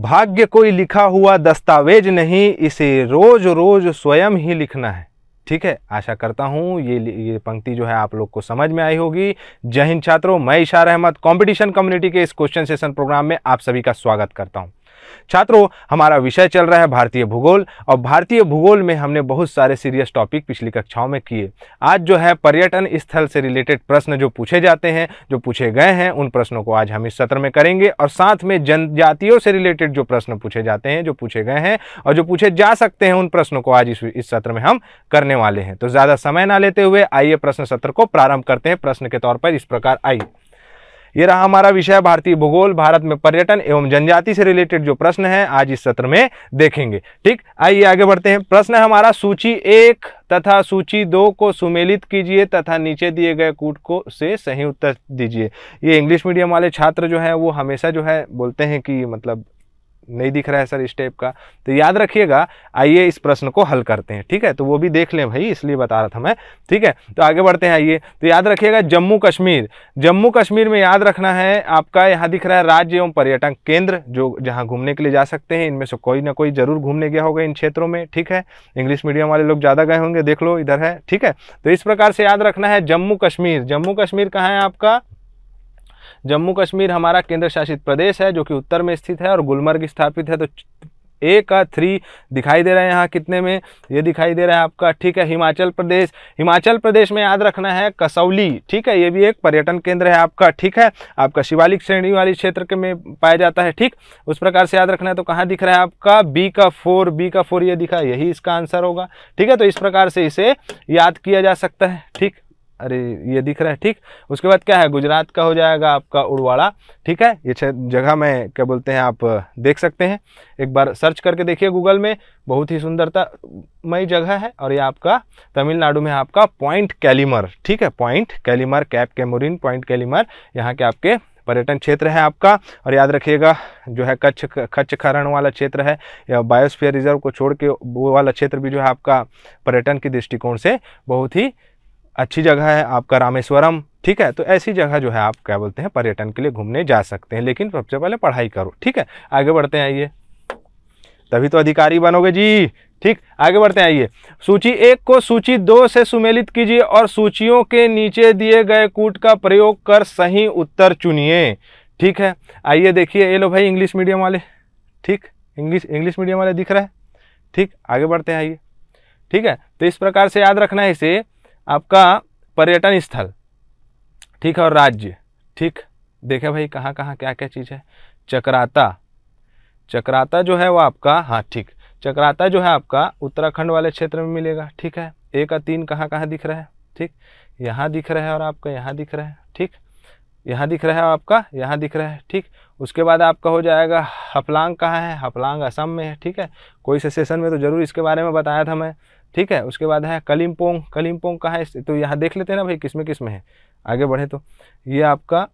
भाग्य कोई लिखा हुआ दस्तावेज नहीं इसे रोज रोज स्वयं ही लिखना है ठीक है आशा करता हूँ ये ये पंक्ति जो है आप लोग को समझ में आई होगी जय हिंद छात्रों मैं इशार अहमद कंपटीशन कम्युनिटी के इस क्वेश्चन सेशन प्रोग्राम में आप सभी का स्वागत करता हूँ छात्रों हमारा विषय चल रहा है भारतीय भूगोल और भारतीय भूगोल में हमने बहुत सारे सीरियस टॉपिक पिछली कक्षाओं में किए आज जो है पर्यटन स्थल से रिलेटेड प्रश्न जो पूछे जाते हैं जो पूछे गए हैं उन प्रश्नों को आज हम इस सत्र में करेंगे और साथ में जनजातियों से रिलेटेड जो प्रश्न पूछे जाते हैं जो पूछे गए हैं और जो पूछे जा सकते हैं उन प्रश्नों को आज इस, सत्र में हम करने वाले हैं तो ज़्यादा समय ना लेते हुए आइए प्रश्न सत्र को प्रारंभ करते हैं प्रश्न के तौर पर इस प्रकार आइए ये रहा हमारा विषय भारतीय भूगोल भारत में पर्यटन एवं जनजाति से रिलेटेड जो प्रश्न है आज इस सत्र में देखेंगे ठीक आइए आगे बढ़ते हैं प्रश्न है हमारा सूची एक तथा सूची दो को सुमेलित कीजिए तथा नीचे दिए गए कूट को से सही उत्तर दीजिए ये इंग्लिश मीडियम वाले छात्र जो है वो हमेशा जो है बोलते हैं कि मतलब नहीं दिख रहा है सर इस टाइप का तो याद रखिएगा आइए इस प्रश्न को हल करते हैं ठीक है तो वो भी देख लें भाई इसलिए बता रहा था मैं ठीक है तो आगे बढ़ते हैं आइए तो याद रखिएगा जम्मू कश्मीर जम्मू कश्मीर में याद रखना है आपका यहाँ दिख रहा है राज्य एवं पर्यटन केंद्र जो जहाँ घूमने के लिए जा सकते हैं इनमें से कोई ना कोई जरूर घूमने गया होगा इन क्षेत्रों में ठीक है इंग्लिश मीडियम वाले लोग ज़्यादा गए होंगे देख लो इधर है ठीक है तो इस प्रकार से याद रखना है जम्मू कश्मीर जम्मू कश्मीर कहाँ है आपका जम्मू कश्मीर हमारा केंद्र शासित प्रदेश है जो कि उत्तर में स्थित है और गुलमर्ग स्थापित है तो ए का थ्री दिखाई दे रहा है यहाँ कितने में ये दिखाई दे रहा है आपका ठीक है हिमाचल प्रदेश हिमाचल प्रदेश में याद रखना है कसौली ठीक है ये भी एक पर्यटन केंद्र है आपका ठीक है आपका शिवालिक श्रेणी वाली क्षेत्र के में पाया जाता है ठीक उस प्रकार से याद रखना है तो कहाँ दिख रहा है आपका बी का फोर बी का फोर ये दिखा यही इसका आंसर होगा ठीक है तो इस प्रकार से इसे याद किया जा सकता है ठीक अरे ये दिख रहा है ठीक उसके बाद क्या है गुजरात का हो जाएगा आपका उड़वाड़ा ठीक है ये जगह में क्या बोलते हैं आप देख सकते हैं एक बार सर्च करके देखिए गूगल में बहुत ही सुंदरता मई जगह है और ये आपका तमिलनाडु में आपका पॉइंट कैलीमर ठीक है point Calimere cape Comorin point Calimere यहाँ के आपके पर्यटन क्षेत्र है आपका और याद रखिएगा जो है कच्छ कच्छ खरण वाला क्षेत्र है या बायोस्फीयर रिजर्व को छोड़ के वो वाला क्षेत्र भी जो है आपका पर्यटन के दृष्टिकोण से बहुत ही अच्छी जगह है आपका रामेश्वरम ठीक है तो ऐसी जगह जो है आप क्या बोलते हैं पर्यटन के लिए घूमने जा सकते हैं लेकिन सबसे पहले पढ़ाई करो ठीक है आगे बढ़ते हैं आइए तभी तो अधिकारी बनोगे जी ठीक आगे बढ़ते हैं आइए सूची एक को सूची दो से सुमेलित कीजिए और सूचियों के नीचे दिए गए कूट का प्रयोग कर सही उत्तर चुनिए ठीक है आइए देखिए ये लो भाई इंग्लिश मीडियम वाले ठीक इंग्लिश इंग्लिश मीडियम वाले दिख रहा है ठीक आगे बढ़ते हैं आइए ठीक है तो इस प्रकार से याद रखना है इसे आपका पर्यटन स्थल ठीक है और राज्य ठीक देखे भाई कहाँ कहाँ क्या क्या चीज़ है चक्राता चक्राता जो है वो आपका हाँ ठीक चक्राता जो है आपका उत्तराखंड वाले क्षेत्र में मिलेगा ठीक है एक का तीन कहाँ कहाँ दिख रहा है ठीक यहाँ दिख रहा है और आपका यहाँ दिख रहा है ठीक यहाँ दिख रहा है आपका यहाँ दिख रहा है ठीक उसके बाद आपका हो जाएगा हफलांग कहाँ है हफलांग असम में है ठीक है कोई से सेशन में तो ज़रूर इसके बारे में बताया था मैं ठीक है उसके बाद है कलिम्पोंग कलिम्पोंग कहाँ है तो यहाँ देख लेते हैं ना भाई किस में किस में है आगे बढ़े तो ये आपका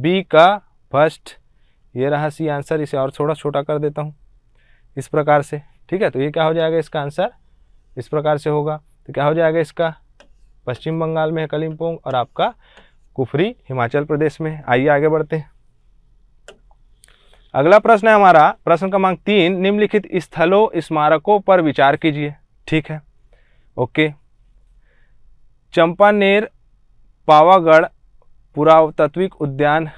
बी का फर्स्ट ये रहा सी आंसर इसे और थोड़ा छोटा कर देता हूँ इस प्रकार से ठीक है तो ये क्या हो जाएगा इसका आंसर इस प्रकार से होगा तो क्या हो जाएगा इसका पश्चिम बंगाल में है कलिम्पोंग और आपका कुफरी हिमाचल प्रदेश में आइए आगे बढ़ते हैं अगला प्रश्न है हमारा प्रश्न क्रमांक तीन निम्नलिखित स्थलों स्मारकों पर विचार कीजिए ठीक है ओके चंपानेर पावागढ़ पुरातत्विक उद्यान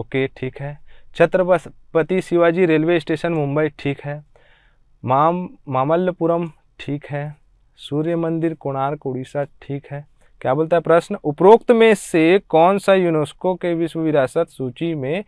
ओके ठीक है छत्रपति शिवाजी रेलवे स्टेशन मुंबई ठीक है माम मामल्लपुरम ठीक है सूर्य मंदिर कोणार्क उड़ीसा ठीक है क्या बोलता है प्रश्न उपरोक्त में से कौन सा यूनेस्को के विश्व विरासत सूची में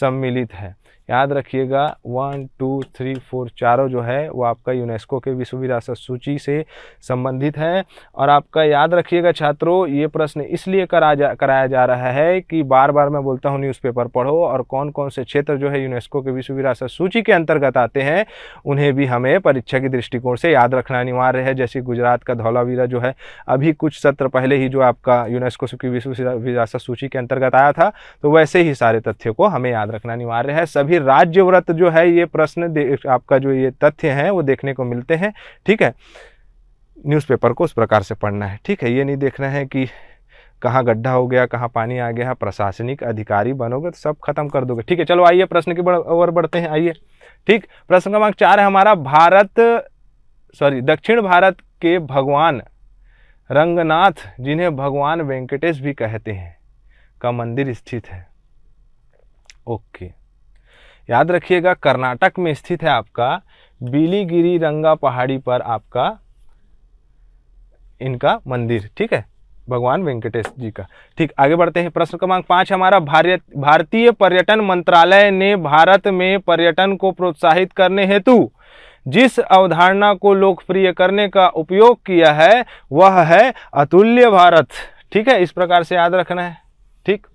सम्मिलित है याद रखिएगा वन टू थ्री फोर चारों जो है वो आपका यूनेस्को के विश्व विरासत सूची से संबंधित है और आपका याद रखिएगा छात्रों ये प्रश्न इसलिए करा जा कराया जा रहा है कि बार बार मैं बोलता हूँ न्यूज़पेपर पढ़ो और कौन कौन से क्षेत्र जो है यूनेस्को के विश्व विरासत सूची के अंतर्गत आते हैं उन्हें भी हमें परीक्षा के दृष्टिकोण से याद रखना अनिवार्य है जैसे गुजरात का धौलावीरा जो है अभी कुछ सत्र पहले ही जो आपका यूनेस्को की विश्व विरासत सूची के अंतर्गत आया था तो वैसे ही सारे तथ्यों को हमें याद रखना अनिवार्य है सभी लिए राज्य व्रत जो है ये प्रश्न आपका जो ये तथ्य है वो देखने को मिलते हैं ठीक है न्यूज़पेपर को उस प्रकार से पढ़ना है ठीक है ये नहीं देखना है कि कहाँ गड्ढा हो गया कहाँ पानी आ गया प्रशासनिक अधिकारी बनोगे तो सब खत्म कर दोगे ठीक है चलो आइए प्रश्न की ओर बढ़ते हैं आइए ठीक प्रश्न क्रमांक चार है हमारा भारत सॉरी दक्षिण भारत के भगवान रंगनाथ जिन्हें भगवान वेंकटेश भी कहते हैं का मंदिर स्थित है ओके याद रखिएगा कर्नाटक में स्थित है आपका बिलीगिरी रंगा पहाड़ी पर आपका इनका मंदिर ठीक है भगवान वेंकटेश जी का ठीक आगे बढ़ते हैं प्रश्न क्रमांक पाँच हमारा भारत भारतीय पर्यटन मंत्रालय ने भारत में पर्यटन को प्रोत्साहित करने हेतु जिस अवधारणा को लोकप्रिय करने का उपयोग किया है वह है अतुल्य भारत ठीक है इस प्रकार से याद रखना है ठीक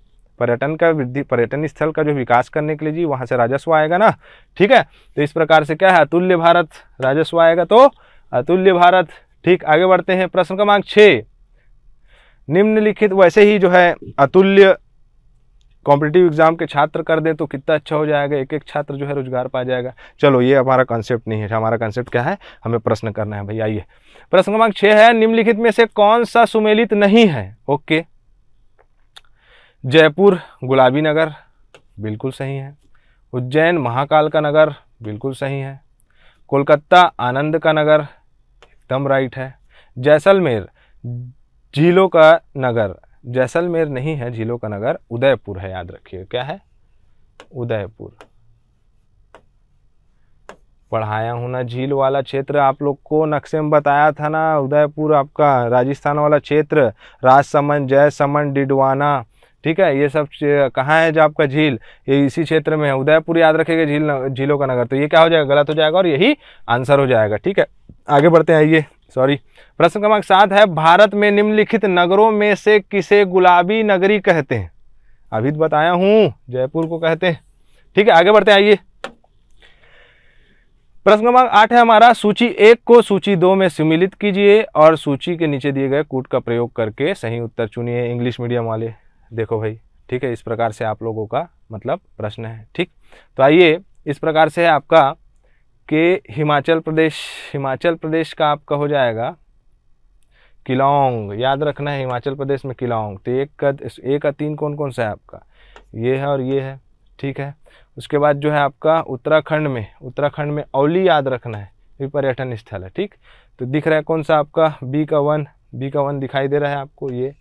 पर्यटन का वृद्धि पर्यटन स्थल का जो विकास करने के लिए जी वहाँ से राजस्व आएगा ना ठीक है तो इस प्रकार से क्या है अतुल्य भारत राजस्व आएगा तो अतुल्य भारत ठीक आगे बढ़ते हैं प्रश्न क्रमांक छः निम्नलिखित वैसे ही जो है अतुल्य कॉम्पिटेटिव एग्जाम के छात्र कर दें तो कितना अच्छा हो जाएगा एक एक छात्र जो है रोजगार पा जाएगा चलो ये हमारा कॉन्सेप्ट नहीं है हमारा कॉन्सेप्ट क्या है हमें प्रश्न करना है भैया आइए प्रश्न क्रमांक छः है निम्नलिखित में से कौन सा सुमेलित नहीं है ओके जयपुर गुलाबी नगर बिल्कुल सही है उज्जैन महाकाल का नगर बिल्कुल सही है कोलकाता आनंद का नगर एकदम राइट है जैसलमेर झीलों का नगर जैसलमेर नहीं है झीलों का नगर उदयपुर है याद रखिए क्या है उदयपुर पढ़ाया हूँ ना झील वाला क्षेत्र आप लोग को नक्शे में बताया था ना उदयपुर आपका राजस्थान वाला क्षेत्र राजसमंद जयसमंद डिडवाना ठीक है ये सब कहाँ है जो आपका झील ये इसी क्षेत्र में है उदयपुर याद रखेगा झील झीलों का नगर तो ये क्या हो जाएगा गलत हो जाएगा और यही आंसर हो जाएगा ठीक है आगे बढ़ते हैं ये सॉरी प्रश्न क्रमांक सात है भारत में निम्नलिखित नगरों में से किसे गुलाबी नगरी कहते हैं अभी तो बताया हूं जयपुर को कहते हैं ठीक है आगे बढ़ते हैं आइए प्रश्न क्रमांक आठ है हमारा सूची एक को सूची दो में सम्मिलित कीजिए और सूची के नीचे दिए गए कूट का प्रयोग करके सही उत्तर चुनिए इंग्लिश मीडियम वाले देखो भाई ठीक है इस प्रकार से आप लोगों का मतलब प्रश्न है ठीक तो आइए इस प्रकार से आपका के हिमाचल प्रदेश हिमाचल प्रदेश का आपका हो जाएगा किलोंग याद रखना है हिमाचल प्रदेश में किलोंग तो एक का एक का तीन कौन कौन सा है आपका ये है और ये है ठीक है उसके बाद जो है आपका उत्तराखंड में उत्तराखंड में औली याद रखना है ये पर्यटन स्थल है ठीक तो दिख रहा है कौन सा आपका बी का वन बी का वन दिखाई दे रहा है आपको ये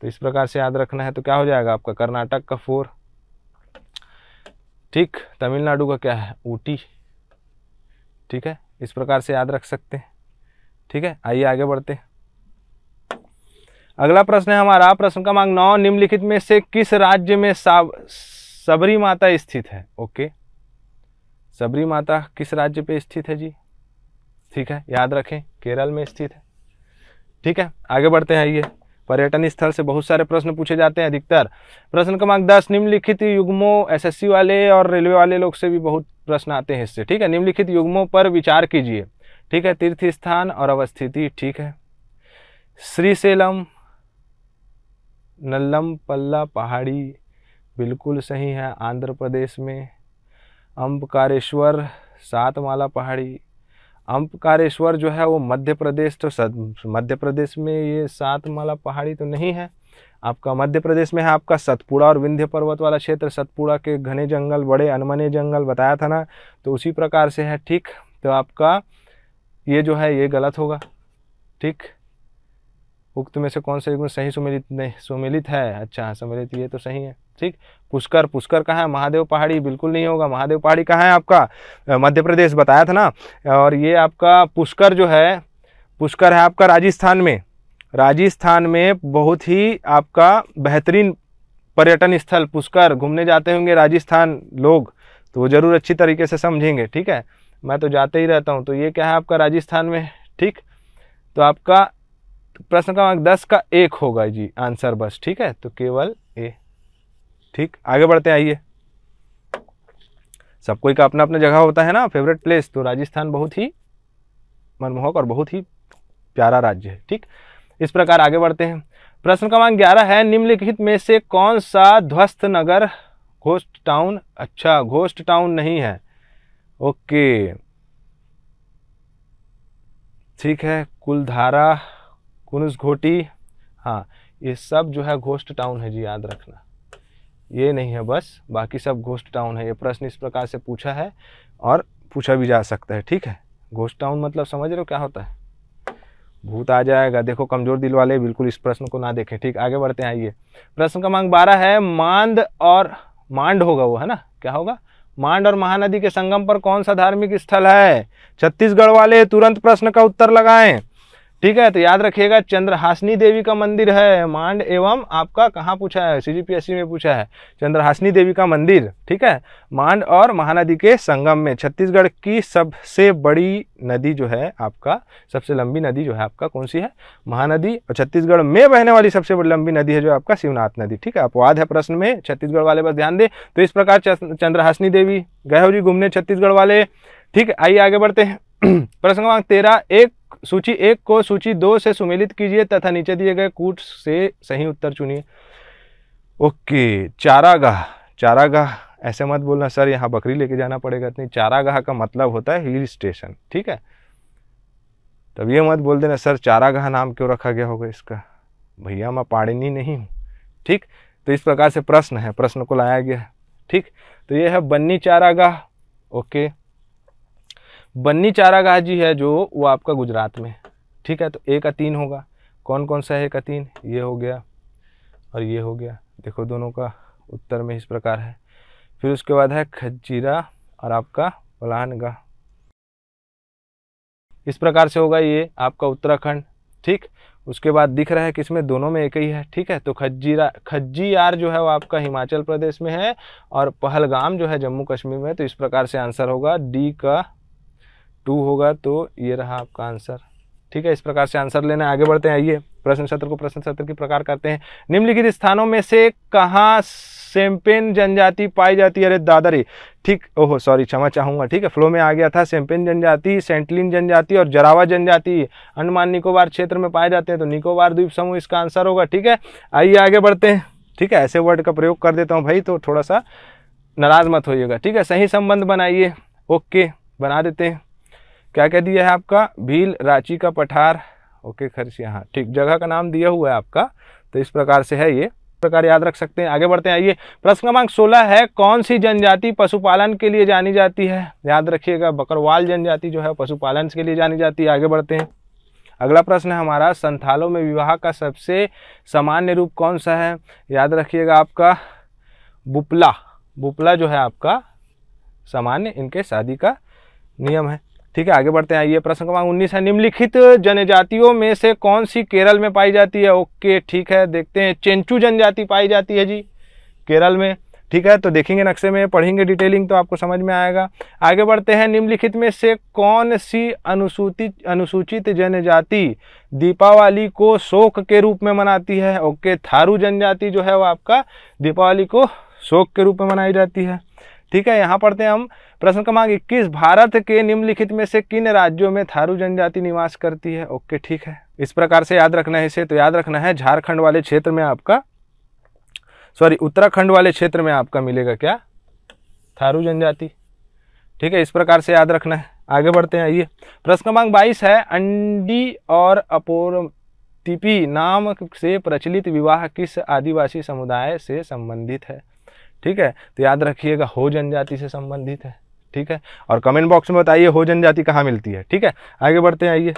तो इस प्रकार से याद रखना है तो क्या हो जाएगा आपका कर्नाटक का फोर ठीक तमिलनाडु का क्या है ऊटी ठीक है इस प्रकार से याद रख सकते हैं ठीक है आइए आगे बढ़ते हैं अगला प्रश्न है हमारा प्रश्न का मांग नौ निम्नलिखित में से किस राज्य में साब सबरी माता स्थित है ओके सबरी माता किस राज्य पे स्थित है जी ठीक है याद रखें केरल में स्थित है ठीक है आगे बढ़ते हैं आइए पर्यटन स्थल से बहुत सारे प्रश्न पूछे जाते हैं अधिकतर प्रश्न क्रमांक दस निम्नलिखित युग्मों एसएससी वाले और रेलवे वाले लोग से भी बहुत प्रश्न आते हैं इससे ठीक है निम्नलिखित युग्मों पर विचार कीजिए ठीक है तीर्थ स्थान और अवस्थिति ठीक है सेलम नल्लम पल्ला पहाड़ी बिल्कुल सही है आंध्र प्रदेश में अम्बकारेश्वर सातमाला पहाड़ी अंपकारेश्वर जो है वो मध्य प्रदेश तो मध्य प्रदेश में ये सात माला पहाड़ी तो नहीं है आपका मध्य प्रदेश में है आपका सतपुड़ा और विंध्य पर्वत वाला क्षेत्र सतपुड़ा के घने जंगल बड़े अनमने जंगल बताया था ना तो उसी प्रकार से है ठीक तो आपका ये जो है ये गलत होगा ठीक उक्त में से कौन से गुण सही सुमिलित नहीं सुमिलित है अच्छा हाँ, सुमिलित ये तो सही है ठीक पुष्कर पुष्कर कहाँ है महादेव पहाड़ी बिल्कुल नहीं होगा महादेव पहाड़ी कहाँ है आपका मध्य प्रदेश बताया था ना और ये आपका पुष्कर जो है पुष्कर है आपका राजस्थान में राजस्थान में बहुत ही आपका बेहतरीन पर्यटन स्थल पुष्कर घूमने जाते होंगे राजस्थान लोग तो वो ज़रूर अच्छी तरीके से समझेंगे ठीक है मैं तो जाते ही रहता हूँ तो ये क्या है आपका राजस्थान में ठीक तो आपका प्रश्न क्रमांक दस का एक होगा जी आंसर बस ठीक है तो केवल ए ठीक आगे बढ़ते हैं आइए सब कोई का अपना अपना जगह होता है ना फेवरेट प्लेस तो राजस्थान बहुत ही मनमोहक और बहुत ही प्यारा राज्य है ठीक इस प्रकार आगे बढ़ते हैं प्रश्न क्रमांक ग्यारह है निम्नलिखित में से कौन सा ध्वस्त नगर घोस्ट टाउन अच्छा घोस्ट टाउन नहीं है ओके ठीक है कुलधारा कुनुस घोटी हाँ ये सब जो है घोस्ट टाउन है जी याद रखना ये नहीं है बस बाकी सब घोस्ट टाउन है ये प्रश्न इस प्रकार से पूछा है और पूछा भी जा सकता है ठीक है घोस्ट टाउन मतलब समझ रहे हो क्या होता है भूत आ जाएगा देखो कमजोर दिल वाले बिल्कुल इस प्रश्न को ना देखें ठीक आगे बढ़ते हैं आइए प्रश्न क्रमांक बारह है मांड और मांड होगा वो है ना क्या होगा मांड और महानदी के संगम पर कौन सा धार्मिक स्थल है छत्तीसगढ़ वाले तुरंत प्रश्न का उत्तर लगाएं ठीक है तो याद रखिएगा चंद्रहासनी देवी का मंदिर है मांड एवं आपका कहाँ पूछा है सीजीपीएससी में पूछा है चंद्रहासनी देवी का मंदिर ठीक है मांड और महानदी के संगम में छत्तीसगढ़ की सबसे बड़ी नदी जो है आपका सबसे लंबी नदी जो है आपका कौन सी है महानदी और छत्तीसगढ़ में बहने वाली सबसे बड़ी लंबी नदी है जो आपका शिवनाथ नदी ठीक है अपवाद है प्रश्न में छत्तीसगढ़ वाले बस ध्यान दें तो इस प्रकार चंद्रहासनी देवी गए हो जी घूमने छत्तीसगढ़ वाले ठीक है आइए आगे बढ़ते हैं प्रश्न क्रमांक तेरह एक सूची एक को सूची दो से सुमेलित कीजिए तथा नीचे दिए गए कूट से सही उत्तर चुनिए ओके चारागाह चारागाह ऐसे मत बोलना सर यहाँ बकरी लेके जाना पड़ेगा इतनी चारागाह का मतलब होता है हिल स्टेशन ठीक है तब ये मत बोल देना सर चारागाह नाम क्यों रखा गया होगा इसका भैया मैं पाड़िनी नहीं हूँ ठीक तो इस प्रकार से प्रश्न है प्रश्न को लाया गया ठीक तो ये है बन्नी चारागाह ओके बन्नी चारागाह जी है जो वो आपका गुजरात में है ठीक है तो ए का तीन होगा कौन कौन सा है का तीन ये हो गया और ये हो गया देखो दोनों का उत्तर में इस प्रकार है फिर उसके बाद है खजीरा और आपका पलानगाह इस प्रकार से होगा ये आपका उत्तराखंड ठीक उसके बाद दिख रहा है कि इसमें दोनों में एक ही है ठीक है तो खज्जीरा आर जो है वो आपका हिमाचल प्रदेश में है और पहलगाम जो है जम्मू कश्मीर में तो इस प्रकार से आंसर होगा डी का टू होगा तो ये रहा आपका आंसर ठीक है इस प्रकार से आंसर लेने आगे बढ़ते हैं आइए प्रश्न सत्र को प्रश्न सत्र के प्रकार करते हैं निम्नलिखित स्थानों में से कहाँ सेम्पेन जनजाति पाई जाती है अरे दादरी ठीक ओहो सॉरी क्षमा चाहूंगा ठीक है फ्लो में आ गया था सेम्पेन जनजाति सेंटलिन जनजाति और जरावा जनजाति अंडमान निकोबार क्षेत्र में पाए जाते हैं तो निकोबार द्वीप समूह इसका आंसर होगा ठीक है आइए आगे बढ़ते हैं ठीक है ऐसे वर्ड का प्रयोग कर देता हूँ भाई तो थोड़ा सा नाराज मत होइएगा ठीक है सही संबंध बनाइए ओके बना देते हैं क्या क्या दिया है आपका भील रांची का पठार ओके खर्च यहाँ ठीक जगह का नाम दिया हुआ है आपका तो इस प्रकार से है ये प्रकार याद रख सकते हैं आगे बढ़ते हैं आइए प्रश्न क्रमांक 16 है कौन सी जनजाति पशुपालन के लिए जानी जाती है याद रखिएगा बकरवाल जनजाति जो है पशुपालन के लिए जानी जाती है आगे बढ़ते हैं अगला प्रश्न है हमारा संथालों में विवाह का सबसे सामान्य रूप कौन सा है याद रखिएगा आपका बुपला बुपला जो है आपका सामान्य इनके शादी का नियम है ठीक है आगे बढ़ते हैं आइए प्रश्न क्रमांक उन्नीस है निम्नलिखित जनजातियों में से कौन सी केरल में पाई जाती है ओके ठीक है देखते हैं चेंचू जनजाति पाई जाती है जी केरल में ठीक है तो देखेंगे नक्शे में पढ़ेंगे डिटेलिंग तो आपको समझ में आएगा आगे बढ़ते हैं निम्नलिखित में से कौन सी अनुसूचित अनुसूचित जनजाति दीपावली को शोक के रूप में मनाती है ओके थारू जनजाति जो है वो आपका दीपावली को शोक के रूप में मनाई जाती है ठीक है यहाँ पढ़ते हैं हम प्रश्न क्रमांक इक्कीस भारत के निम्नलिखित में से किन राज्यों में थारू जनजाति निवास करती है ओके ठीक है इस प्रकार से याद रखना है इसे तो याद रखना है झारखंड वाले क्षेत्र में आपका सॉरी उत्तराखंड वाले क्षेत्र में आपका मिलेगा क्या थारू जनजाति ठीक है इस प्रकार से याद रखना है आगे बढ़ते हैं आइए प्रश्न क्रमांक बाईस है अंडी और अपोर तिपी नाम से प्रचलित विवाह किस आदिवासी समुदाय से संबंधित है ठीक है तो याद रखिएगा हो जनजाति से संबंधित है ठीक है और कमेंट बॉक्स में बताइए हो जनजाति कहाँ मिलती है ठीक है आगे बढ़ते आइए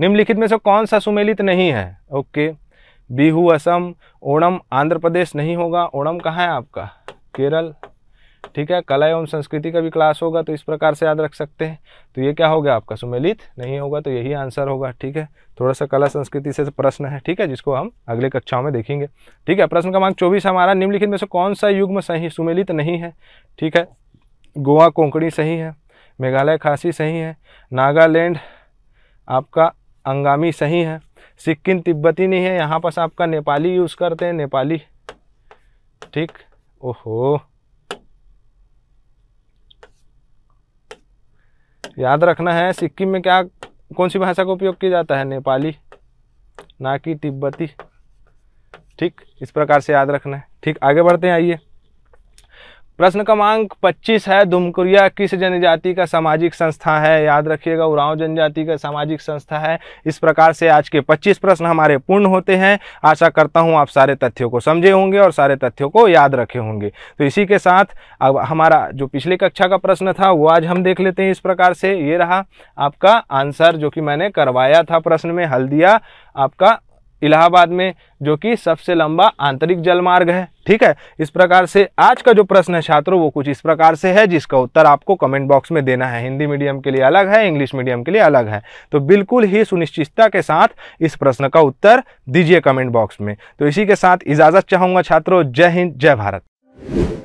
निम्नलिखित में से कौन सा सुमेलित नहीं है ओके बिहू असम ओणम आंध्र प्रदेश नहीं होगा ओणम कहाँ है आपका केरल ठीक है कला एवं संस्कृति का भी क्लास होगा तो इस प्रकार से याद रख सकते हैं तो ये क्या हो गया आपका सुमेलित नहीं होगा तो यही आंसर होगा ठीक है थोड़ा सा कला संस्कृति से प्रश्न है ठीक है जिसको हम अगले कक्षाओं में देखेंगे ठीक है प्रश्न क्रमांक चौबीस हमारा निम्नलिखित में से कौन सा युग्म सही सुमेलित नहीं है ठीक है गोवा कोंकणी सही है मेघालय खासी सही है नागालैंड आपका अंगामी सही है सिक्किम तिब्बती नहीं है यहाँ पास आपका नेपाली यूज़ करते हैं नेपाली ठीक ओहो याद रखना है सिक्किम में क्या कौन सी भाषा का उपयोग किया जाता है नेपाली ना कि तिब्बती ठीक इस प्रकार से याद रखना है ठीक आगे बढ़ते हैं आइए प्रश्न क्रमांक 25 है दुमकुरिया किस जनजाति का सामाजिक संस्था है याद रखिएगा उराव जनजाति का सामाजिक संस्था है इस प्रकार से आज के 25 प्रश्न हमारे पूर्ण होते हैं आशा करता हूं आप सारे तथ्यों को समझे होंगे और सारे तथ्यों को याद रखे होंगे तो इसी के साथ अब हमारा जो पिछले कक्षा का प्रश्न था वो आज हम देख लेते हैं इस प्रकार से ये रहा आपका आंसर जो कि मैंने करवाया था प्रश्न में हल्दिया आपका इलाहाबाद में जो कि सबसे लंबा आंतरिक जलमार्ग है ठीक है इस प्रकार से आज का जो प्रश्न है छात्रों वो कुछ इस प्रकार से है जिसका उत्तर आपको कमेंट बॉक्स में देना है हिंदी मीडियम के लिए अलग है इंग्लिश मीडियम के लिए अलग है तो बिल्कुल ही सुनिश्चितता के साथ इस प्रश्न का उत्तर दीजिए कमेंट बॉक्स में तो इसी के साथ इजाज़त चाहूंगा छात्रों जय हिंद जय भारत